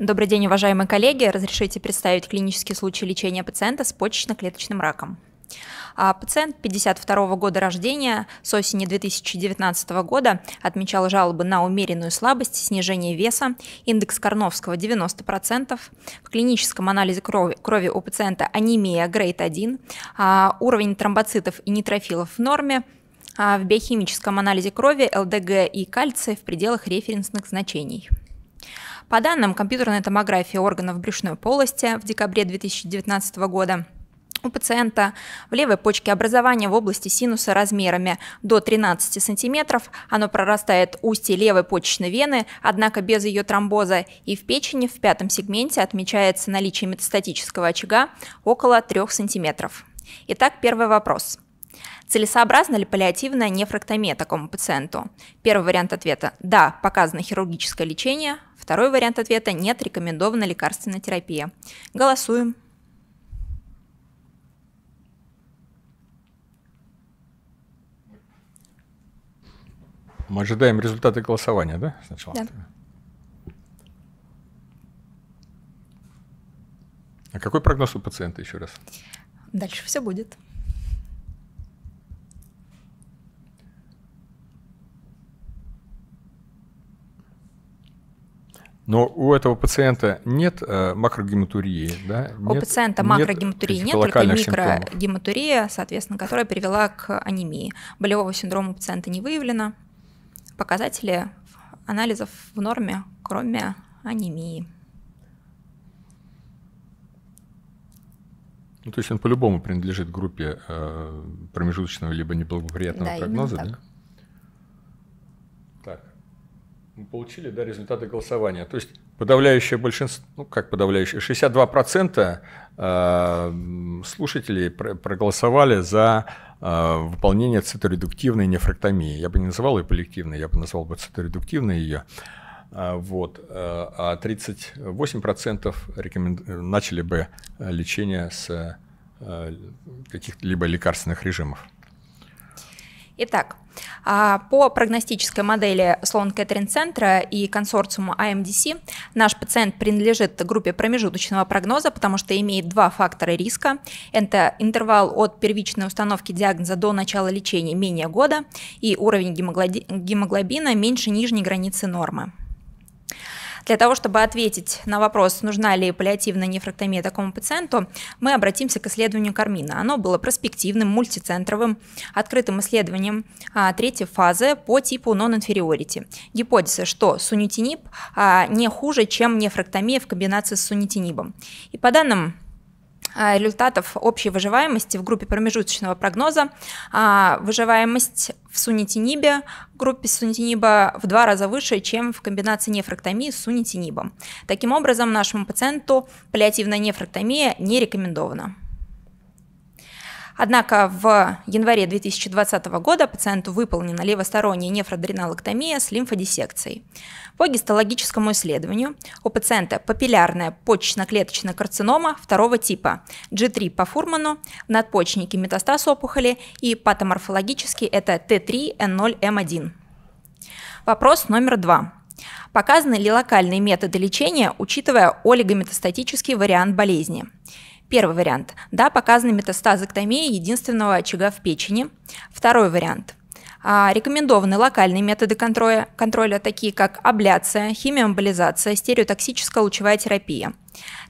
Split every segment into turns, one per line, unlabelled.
Добрый день, уважаемые коллеги. Разрешите представить клинический случай лечения пациента с почечно-клеточным раком. А, пациент 52 года рождения с осени 2019 года отмечал жалобы на умеренную слабость, снижение веса, индекс Корновского 90%, в клиническом анализе крови, крови у пациента анемия грейд 1, а, уровень тромбоцитов и нейтрофилов в норме, а, в биохимическом анализе крови ЛДГ и кальция в пределах референсных значений. По данным компьютерной томографии органов брюшной полости в декабре 2019 года, у пациента в левой почке образование в области синуса размерами до 13 см. Оно прорастает устье левой почечной вены, однако без ее тромбоза. И в печени в пятом сегменте отмечается наличие метастатического очага около 3 см. Итак, первый вопрос. Целесообразно ли паллиативная нефрактомия такому пациенту? Первый вариант ответа – да, показано хирургическое лечение. Второй вариант ответа – нет, рекомендована лекарственная терапия. Голосуем.
Мы ожидаем результаты голосования, да, сначала? Да. А какой прогноз у пациента еще раз?
Дальше все будет.
Но у этого пациента нет э, макрогематурии, да? У пациента макрогематурии нет, нет только микрогематурия,
симптомов. соответственно, которая привела к анемии. Болевого синдрома у пациента не выявлено. Показатели анализов в норме, кроме анемии.
Ну, то есть он по-любому принадлежит группе э, промежуточного либо неблагоприятного да, прогноза, да? мы получили да, результаты голосования. То есть подавляющее большинство, ну как подавляющее, 62% э, слушателей проголосовали за э, выполнение циторедуктивной нефрактомии. Я бы не называл ее поликтивной, я бы назвал бы циторедуктивной ее. Э, вот. А 38% рекомен... начали бы лечение с каких-либо лекарственных режимов.
Итак, а, по прогностической модели Sloan Kettering Центра и консорциуму IMDC наш пациент принадлежит группе промежуточного прогноза, потому что имеет два фактора риска. Это интервал от первичной установки диагноза до начала лечения менее года и уровень гемоглобина меньше нижней границы нормы. Для того, чтобы ответить на вопрос, нужна ли паллиативная нефрактомия такому пациенту, мы обратимся к исследованию Кармина. Оно было проспективным, мультицентровым, открытым исследованием а, третьей фазы по типу non-inferiority. Гипотеза, что сунитинип а, не хуже, чем нефрактомия в комбинации с сунитинибом. И по данным Э, результатов общей выживаемости в группе промежуточного прогноза. А, выживаемость в сунитинибе, в группе сунитиниба в два раза выше, чем в комбинации нефрактомии с сунитинибом. Таким образом, нашему пациенту паллиативная нефрактомия не рекомендована. Однако в январе 2020 года пациенту выполнена левосторонняя нефроадреналоктомия с лимфодиссекцией. По гистологическому исследованию у пациента папиллярная почечно-клеточная карцинома второго типа, G3 по Фурману, надпочечники метастаз опухоли и патоморфологически это T3N0M1. Вопрос номер два. Показаны ли локальные методы лечения, учитывая олигометастатический вариант болезни? Первый вариант. Да, показаны метастазы к эктомии единственного очага в печени. Второй вариант. А, рекомендованы локальные методы контроля, контроля, такие как абляция, химиоэмболизация, стереотоксическая лучевая терапия.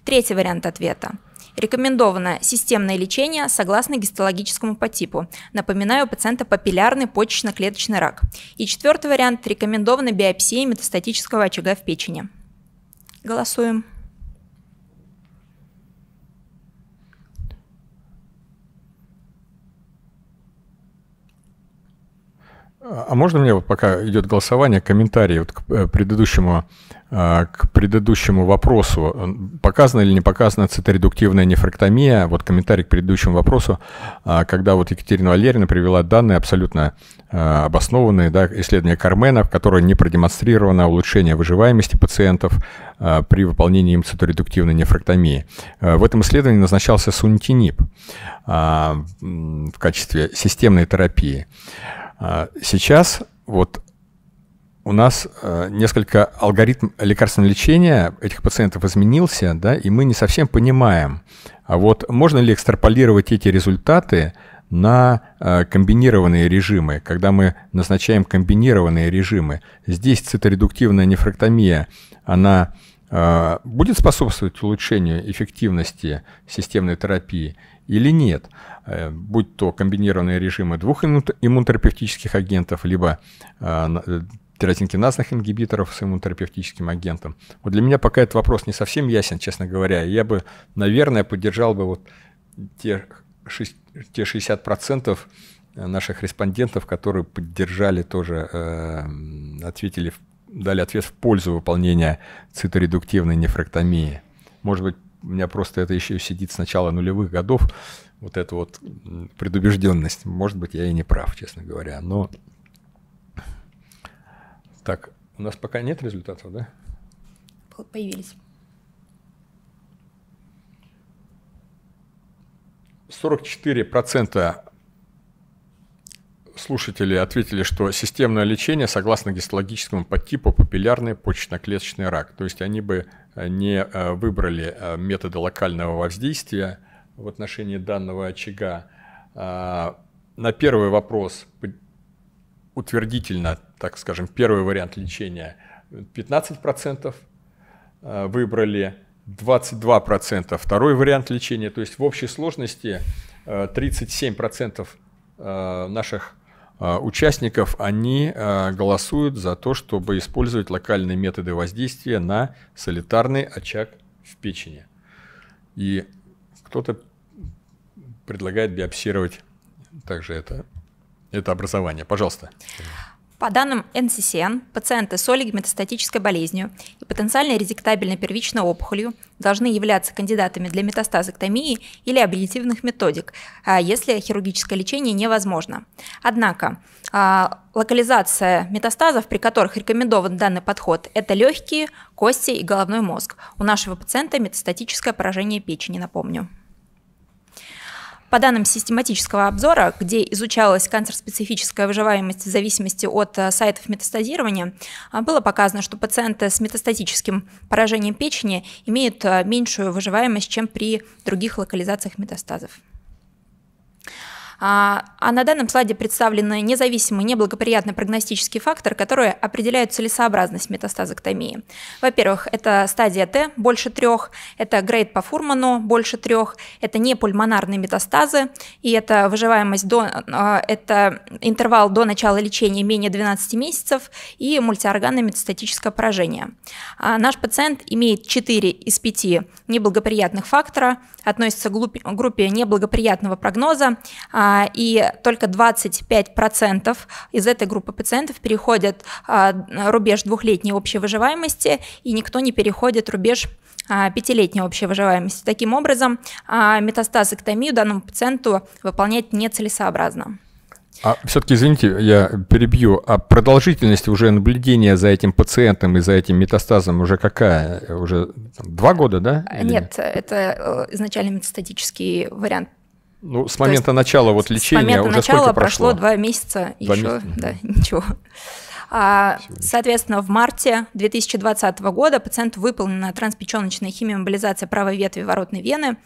Третий вариант ответа. Рекомендовано системное лечение согласно гистологическому по типу. Напоминаю, у пациента папиллярный почечно-клеточный рак. И четвертый вариант – рекомендована биопсия метастатического очага в печени. Голосуем. А
можно мне, вот пока идет голосование, комментарии вот к э, предыдущему, а, к предыдущему вопросу? Показана или не показана циторедуктивная нефрактомия? Вот комментарий к предыдущему вопросу, а, когда вот Екатерина Валерьевна привела данные абсолютно а, обоснованные, да, исследования Кармена, в которой не продемонстрировано улучшение выживаемости пациентов при выполнении им цитаредуктивной нефрактомии. В этом исследовании назначался сунтинип в качестве системной терапии. А, сейчас вот у нас э, несколько алгоритм лекарственного лечения этих пациентов изменился, да, и мы не совсем понимаем, а вот можно ли экстраполировать эти результаты на э, комбинированные режимы, когда мы назначаем комбинированные режимы. Здесь циторедуктивная нефрактомия, она а, будет способствовать улучшению эффективности системной терапии или нет, э, будь то комбинированные режимы двух иммунотерапевтических агентов, либо а, э, тиротинкиназных ингибиторов с иммунотерапевтическим агентом. Вот для меня пока этот вопрос не совсем ясен, честно говоря. Я бы, наверное, поддержал бы вот те, те 60% э, наших респондентов, которые поддержали тоже, ответили в дали ответ в пользу выполнения циторедуктивной нефректомии. Может быть, у меня просто это еще сидит с начала нулевых годов, вот эта вот предубежденность. Может быть, я и не прав, честно говоря. Но так, у нас пока нет результатов, да? Появились. 44% процента слушатели ответили, что системное лечение согласно гистологическому подтипу папиллярный почечно-клеточный рак. То есть они бы э, не э, выбрали э, методы локального воздействия в отношении данного очага. А, на первый вопрос утвердительно, так скажем, первый вариант лечения 15% выбрали, 22% второй вариант лечения. То есть в общей сложности 37% наших а, участников, они а, голосуют за то, чтобы использовать локальные методы воздействия на солитарный очаг в печени. И кто-то предлагает биопсировать также это, это образование. Пожалуйста.
По данным NCCN, пациенты с олигометастатической болезнью и потенциально резектабельной первичной опухолью должны являться кандидатами для метастазэктомии или абьютивных методик, а, если хирургическое лечение невозможно. Однако, а, локализация метастазов, при которых рекомендован данный подход, это легкие, кости и головной мозг. У нашего пациента метастатическое поражение печени, напомню. По данным систематического обзора, где изучалась канцерспецифическая выживаемость в зависимости от э, сайтов метастазирования, а, было показано, что пациенты с метастатическим поражением печени имеют э, меньшую выживаемость, чем при других локализациях метастазов. А, а на данном слайде представлены независимые неблагоприятные прогностические факторы, которые определяют целесообразность метастазоктомии. Во-первых, это стадия Т больше трех, это грейд по Фурману больше трех, это не пульмонарные метастазы, и это выживаемость до, а, это интервал до начала лечения менее 12 месяцев и мультиорганное метастатическое поражение. А наш пациент имеет 4 из 5 неблагоприятных фактора, относится к группе неблагоприятного прогноза, а, а, и только 25% из этой группы пациентов переходят а, рубеж двухлетней общей выживаемости, и никто не переходит рубеж а, пятилетней общей выживаемости. Таким образом, метастаз эктомию данному пациенту выполнять нецелесообразно.
А все-таки, извините, я перебью. А продолжительность уже наблюдения за этим пациентом и за этим метастазом уже какая? Уже там, два года, да? Или...
Нет, это э, изначально метастатический вариант
ну, с момента есть, начала вот лечения с момента уже начала сколько прошло? прошло два месяца, два еще, месяца.
да, ничего. А, соответственно, в марте 2020 года пациенту выполнена транспеченочная химиомобилизация правой ветви воротной вены,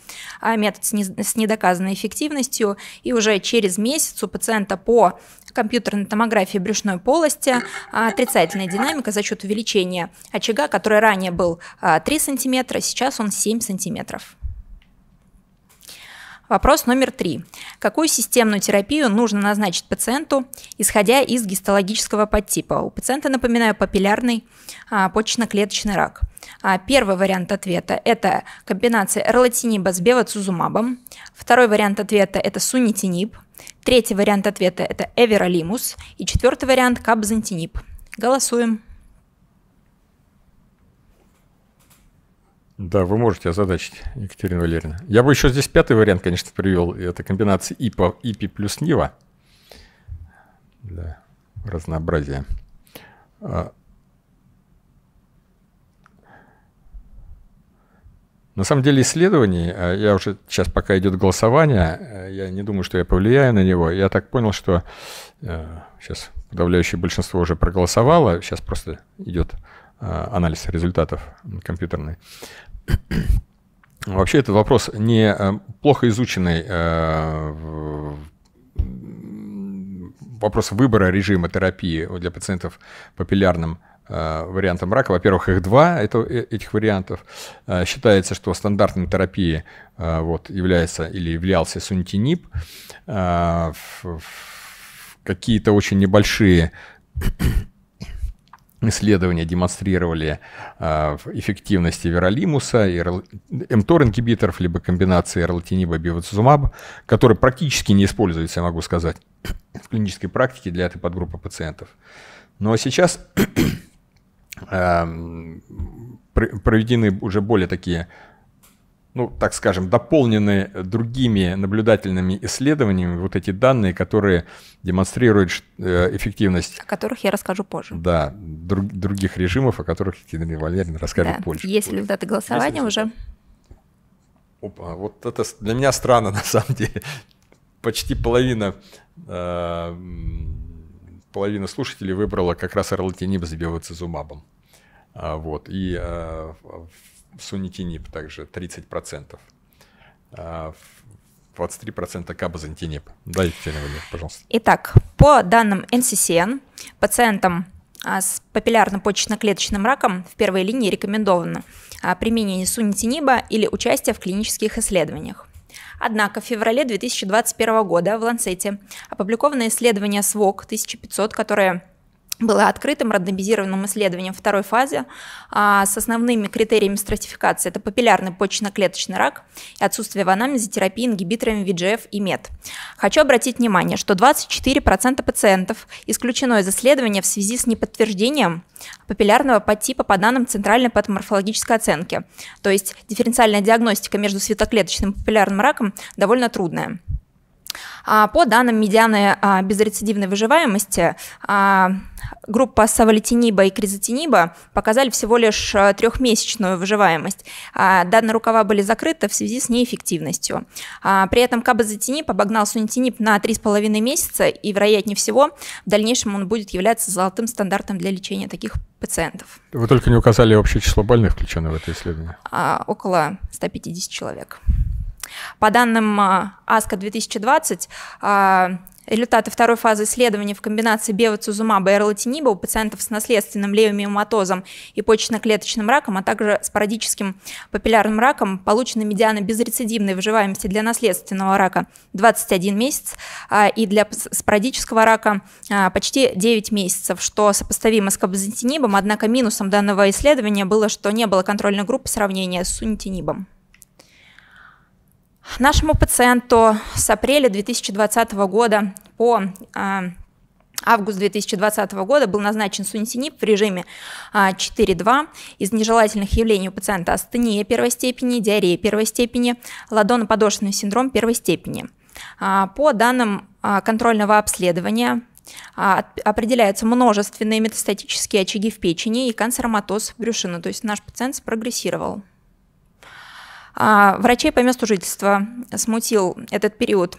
а метод с, не, с недоказанной эффективностью, и уже через месяц у пациента по компьютерной томографии брюшной полости а, отрицательная динамика за счет увеличения очага, который ранее был 3 а, см, сейчас он 7 сантиметров. Вопрос номер три. Какую системную терапию нужно назначить пациенту, исходя из гистологического подтипа? У пациента, напоминаю, папиллярный а, почечно-клеточный рак. А, первый вариант ответа – это комбинация эрлатиниба с бевацузумабом. Второй вариант ответа – это сунитиниб. Третий вариант ответа – это эверолимус. И четвертый вариант – кабзантиниб. Голосуем.
Да, вы можете озадачить, Екатерина Валерьевна. Я бы еще здесь пятый вариант, конечно, привел. Это комбинация ИПа, ИПИ плюс НИВА для разнообразия. А, на самом деле исследований, а, я уже сейчас пока идет голосование, э, я не думаю, что я повлияю на него. Я так понял, что э, сейчас подавляющее большинство уже проголосовало, сейчас просто идет а, анализ результатов компьютерный. А вообще этот вопрос не э, плохо изученный э, вопрос выбора режима терапии для пациентов папиллярным э, вариантом рака. Во-первых, их два это, этих вариантов. Считается, что стандартной терапией вот, является или являлся сунтинип. Какие-то очень небольшие исследования демонстрировали э, эффективность веролимуса и mTOR-ингибиторов, либо комбинации эрлатиниба и бивацизумаба, которые практически не используются, я могу сказать, в клинической практике для этой подгруппы пациентов. Но сейчас эм, проведены уже более такие ну, так скажем, дополнены другими наблюдательными исследованиями вот эти данные, которые демонстрируют э, эффективность... О
которых я расскажу позже. Да,
друг, других режимов, о которых Екатерина Валерьевна расскажет да. позже.
Есть результаты голосования Есть уже?
Опа, вот это для меня странно на самом деле. Почти половина, э, половина слушателей выбрала как раз орлатиниб забиваться зумабом. А, вот, и э, сунитинип также 30%. 23% кабазантинип. Дайте мне, пожалуйста.
Итак, по данным NCCN, пациентам а, с папиллярно-почечно-клеточным раком в первой линии рекомендовано а, применение сунитиниба или участие в клинических исследованиях. Однако в феврале 2021 года в Ланцете опубликовано исследование СВОК 1500, которое было открытым рандомизированным исследованием второй фазы а, с основными критериями стратификации. Это папиллярный почечно-клеточный рак и отсутствие в анамнезе терапии ингибиторами VGF и МЕД. Хочу обратить внимание, что 24% пациентов исключено из исследования в связи с неподтверждением папиллярного подтипа по данным центральной патоморфологической оценки. То есть дифференциальная диагностика между светоклеточным и папиллярным раком довольно трудная. А, по данным медианы а, безрецидивной выживаемости, а, группа савалитиниба и кризотиниба показали всего лишь э, трехмесячную выживаемость. Данные рукава были закрыты в связи с неэффективностью. При этом кабазотиниб обогнал сунитиниб на 3,5 месяца, и, вероятнее всего, в дальнейшем он будет являться золотым стандартом для лечения таких пациентов.
Вы только не указали общее число больных, включенных в это исследование.
Около 150 человек. По данным а, АСКО 2020, а, Результаты второй фазы исследования в комбинации бевацизумаба и эрлатиниба у пациентов с наследственным левомиоматозом и почечно-клеточным раком, а также с спорадическим папиллярным раком получены медиана безрецидивной выживаемости для наследственного рака 21 месяц а, и для спорадического рака почти 9 месяцев, что сопоставимо с кабазентинибом, однако минусом данного исследования было, что не было контрольной группы сравнения с сунитинибом. Нашему пациенту с апреля 2020 года по а, август 2020 года был назначен сунисинип в режиме 4-2 а, из нежелательных явлений у пациента астения первой степени, диарея первой степени, ладоноподошечный синдром первой степени. А, по данным контрольного обследования определяются множественные метастатические очаги в печени и канцероматоз брюшины, то есть наш пациент спрогрессировал. А, врачей по месту жительства смутил этот период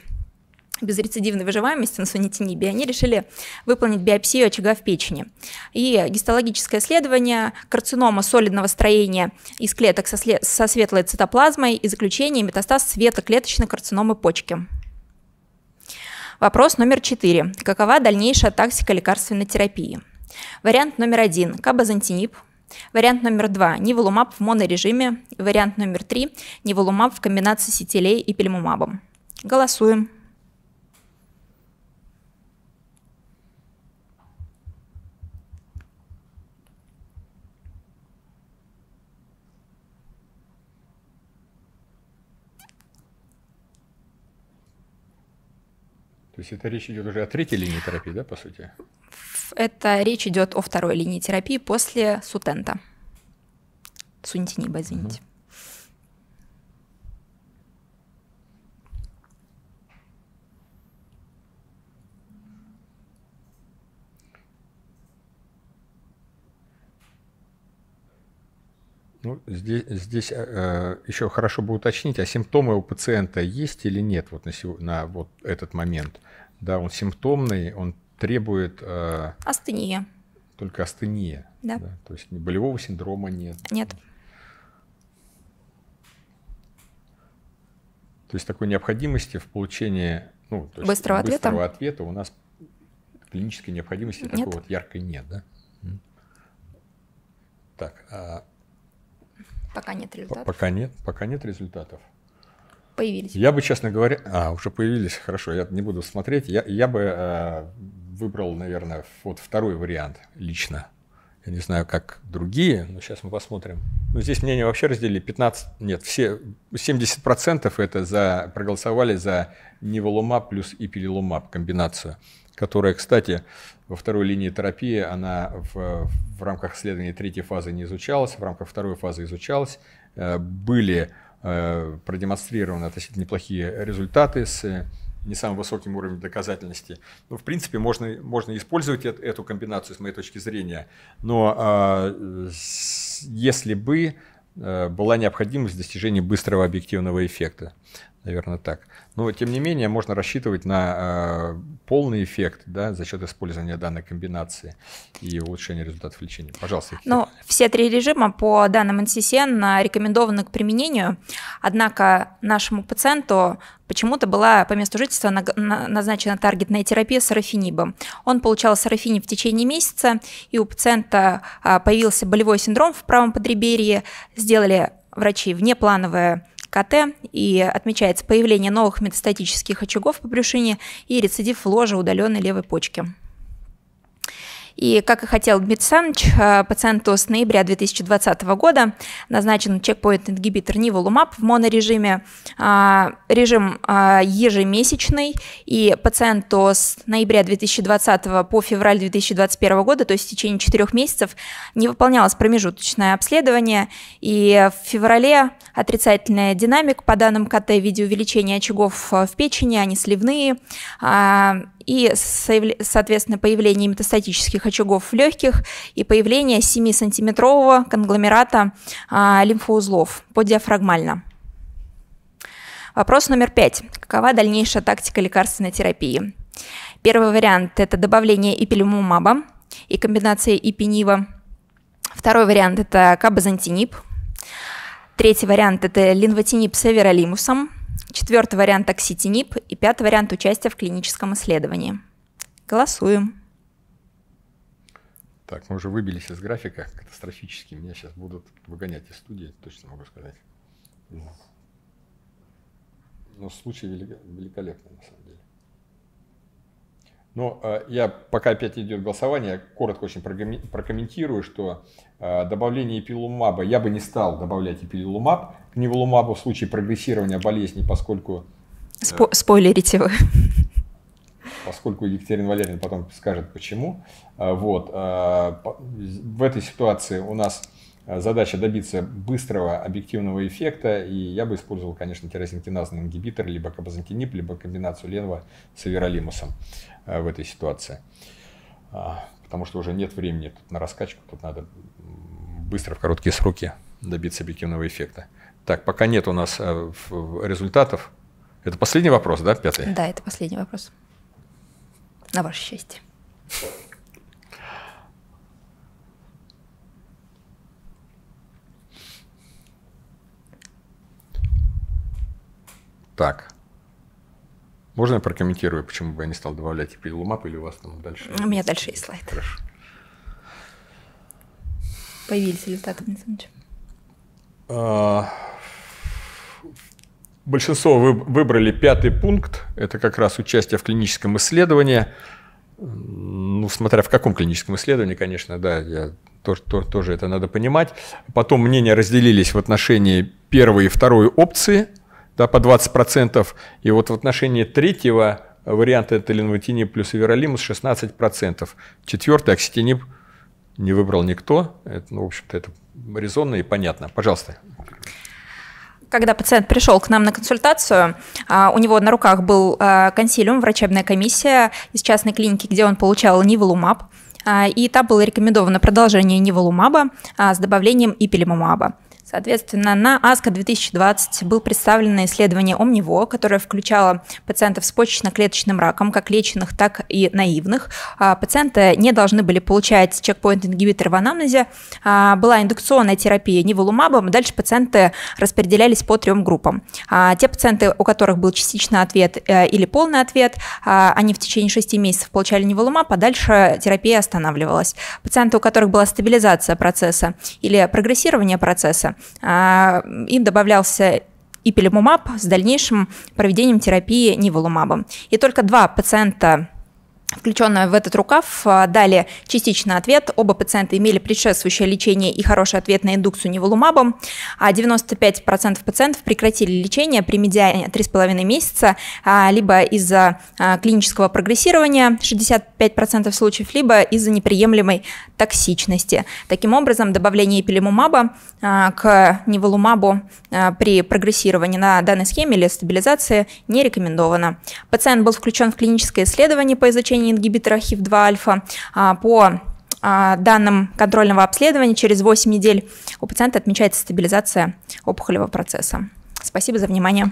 безрецидивной выживаемости на сонитинибе, они решили выполнить биопсию очага в печени. И гистологическое исследование карцинома солидного строения из клеток со, след... со светлой цитоплазмой и заключение метастаз светоклеточной карциномы почки. Вопрос номер четыре. Какова дальнейшая тактика лекарственной терапии? Вариант номер один – кабазантиниб – Вариант номер два – ниволумаб в монорежиме. Вариант номер три – ниволумаб в комбинации сетелей и пельмумабом. Голосуем.
То есть это речь идет уже о третьей линии терапии, да, по сути?
Это речь идет о второй линии терапии после сутента. Сунитиниба, извините. Угу.
Ну, здесь здесь э, э еще хорошо бы уточнить, а симптомы у пациента есть или нет вот на, сего, на вот этот момент? Да, он симптомный, он требует... Э,
астения.
Только астения. Да. да. То есть болевого синдрома нет. Нет. То есть такой необходимости в получении ну, быстрого, быстрого ответа. ответа у нас клинической необходимости нет. такой вот яркой нет, да? Так. А...
Пока нет результатов.
Пока нет, пока нет результатов появились? Я бы, честно говоря... А, уже появились, хорошо, я не буду смотреть. Я, я бы э, выбрал, наверное, вот второй вариант лично. Я не знаю, как другие, но сейчас мы посмотрим. Но ну, здесь мнение вообще разделили 15... Нет, все 70% это за, проголосовали за неволумаб плюс ипилилумаб комбинацию, которая, кстати, во второй линии терапии, она в, в рамках исследования третьей фазы не изучалась, в рамках второй фазы изучалась. Э, были Э, продемонстрированы относительно неплохие результаты с э, не самым высоким уровнем доказательности. Ну, в принципе, можно, можно использовать эту комбинацию, с моей точки зрения. Но э, если бы была необходимость достижения быстрого объективного эффекта наверное, так. Но, тем не менее, можно рассчитывать на э, полный эффект да, за счет использования данной комбинации и улучшения результатов лечения. Пожалуйста.
Но ну, все три режима по данным NCCN э, рекомендованы к применению, однако нашему пациенту почему-то была по месту жительства назначена таргетная терапия с сарафинибом. Он получал сарафини в течение месяца, и у пациента э, появился болевой синдром в правом подреберье, сделали врачи внеплановое КТ и отмечается появление новых метастатических очагов по брюшине и рецидив ложа удаленной левой почки. И, как и хотел Дмитрий Саныч, э, пациенту с ноября 2020 года назначен чекпоинт-ингибитор ниволумаб в монорежиме, а, режим а, ежемесячный, и пациенту с ноября 2020 по февраль 2021 года, то есть в течение 4 месяцев, не выполнялось промежуточное обследование, и в феврале отрицательная динамика по данным КТ в виде увеличения очагов э, в печени, они сливные, а, и, соответственно, появление метастатических небольших очагов в легких и появление 7-сантиметрового конгломерата а, лимфоузлов подиафрагмально. Вопрос номер пять. Какова дальнейшая тактика лекарственной терапии? Первый вариант – это добавление ипилимумаба и комбинация ипинива. Второй вариант – это кабазантинип. Третий вариант – это линвотинип с эверолимусом. Четвертый вариант – окситинип. И пятый вариант – участие в клиническом исследовании. Голосуем.
Так, мы уже выбились из графика катастрофически. Меня сейчас будут выгонять из студии, точно могу сказать. Но ну, случай великолепный, на самом деле. Но а, я, пока опять идет голосование, коротко очень прокомментирую, что а, добавление эпилумаба, я бы не стал добавлять эпилумаб к неволумабу в случае прогрессирования болезни, поскольку... Э, Спо
спойлерите вы
поскольку Екатерина Валерьевна потом скажет почему. Э, вот. Э, в этой ситуации у нас э, задача добиться быстрого объективного эффекта, и я бы использовал, конечно, тирозинкиназный ингибитор, либо кабазантинип, либо комбинацию ленва с авиролимусом в этой ситуации. Потому что уже нет времени тут на раскачку, тут надо быстро в короткие сроки добиться объективного эффекта. Так, пока нет у нас результатов. Это последний вопрос, да, пятый?
Да, это последний вопрос. На ваше счастье.
Так. Можно я прокомментирую, почему бы я не стал добавлять и пилумап, или у вас там дальше? У меня дальше есть слайд. Хорошо.
Появились результаты, Александр
Александрович? А, Большинство выбрали пятый пункт, это как раз участие в клиническом исследовании. Ну, смотря в каком клиническом исследовании, конечно, да, я тоже, тоже, тоже это надо понимать. Потом мнения разделились в отношении первой и второй опции, да, по 20%, и вот в отношении третьего варианта это линвотинип плюс эверолимус 16%. Четвертый окситинип не выбрал никто, это, ну, в общем-то, это резонно и понятно. Пожалуйста
когда пациент пришел к нам на консультацию, а, у него на руках был а, консилиум, врачебная комиссия из частной клиники, где он получал нивелумаб, а, и там было рекомендовано продолжение нивелумаба с добавлением ипилимумаба. Соответственно, на АСКО 2020 был представлено исследование Омниво, которое включало пациентов с почечно-клеточным раком, как леченных, так и наивных. А, пациенты не должны были получать чекпоинт-ингибиторы в анамнезе. А, была индукционная терапия неволумабом, дальше пациенты распределялись по трем группам. А, те пациенты, у которых был частичный ответ э, или полный ответ, они в течение 6 месяцев получали неволумаб, а дальше терапия останавливалась. Пациенты, у которых была стабилизация процесса или прогрессирование процесса, а, Им добавлялся ипилимумаб с дальнейшим проведением терапии ниволумабом. И только два пациента включенная в этот рукав. А, далее частично ответ. Оба пациента имели предшествующее лечение и хороший ответ на индукцию неволумабом. А 95% пациентов прекратили лечение при медиане 3,5 месяца, а, либо из-за а, клинического прогрессирования 65% случаев, либо из-за неприемлемой токсичности. Таким образом, добавление эпилемумаба к неволумабу при прогрессировании на данной схеме или стабилизации не рекомендовано. Пациент был включен в клиническое исследование по изучению значение ингибитора HIF-2-альфа а, по а, данным контрольного обследования через 8 недель у пациента отмечается стабилизация опухолевого процесса. Спасибо за внимание.